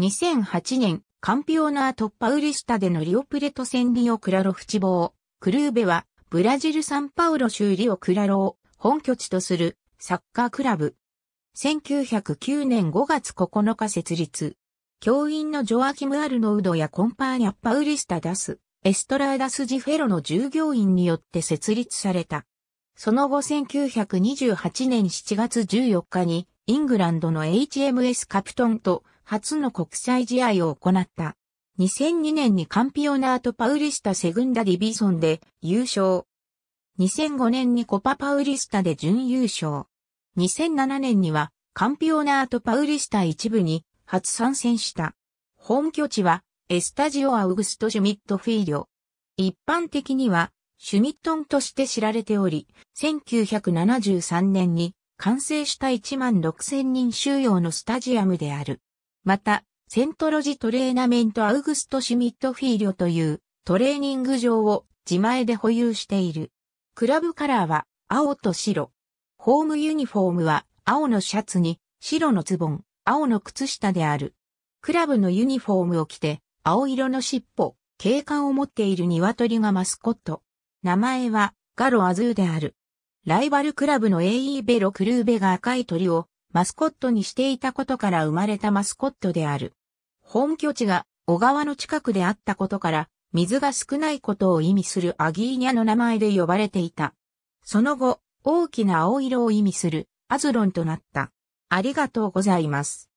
2008年、カンピオナート・パウリスタでのリオプレト戦リオクラロフボー。クルーベは、ブラジル・サンパウロ州リオクラロを本拠地とするサッカークラブ。1909年5月9日設立。教員のジョアキム・アルノウドやコンパーニャ・パウリスタ・ダス、エストラーダス・ジフェロの従業員によって設立された。その後1928年7月14日にイングランドの HMS カプトンと初の国際試合を行った。2002年にカンピオナートパウリスタセグンダディビソンで優勝。2005年にコパパウリスタで準優勝。2007年にはカンピオナートパウリスタ一部に初参戦した。本拠地はエスタジオアウグスト・シュミットフィーリョ。一般的にはシュミットンとして知られており、1973年に完成した1万6000人収容のスタジアムである。また、セントロジトレーナメントアウグストシミットフィーリョというトレーニング場を自前で保有している。クラブカラーは青と白。ホームユニフォームは青のシャツに白のズボン、青の靴下である。クラブのユニフォームを着て青色の尻尾、警官を持っている鶏がマスコット。名前はガロアズーである。ライバルクラブの AE ベロクルーベが赤い鳥をマスコットにしていたことから生まれたマスコットである。本拠地が小川の近くであったことから、水が少ないことを意味するアギーニャの名前で呼ばれていた。その後、大きな青色を意味するアズロンとなった。ありがとうございます。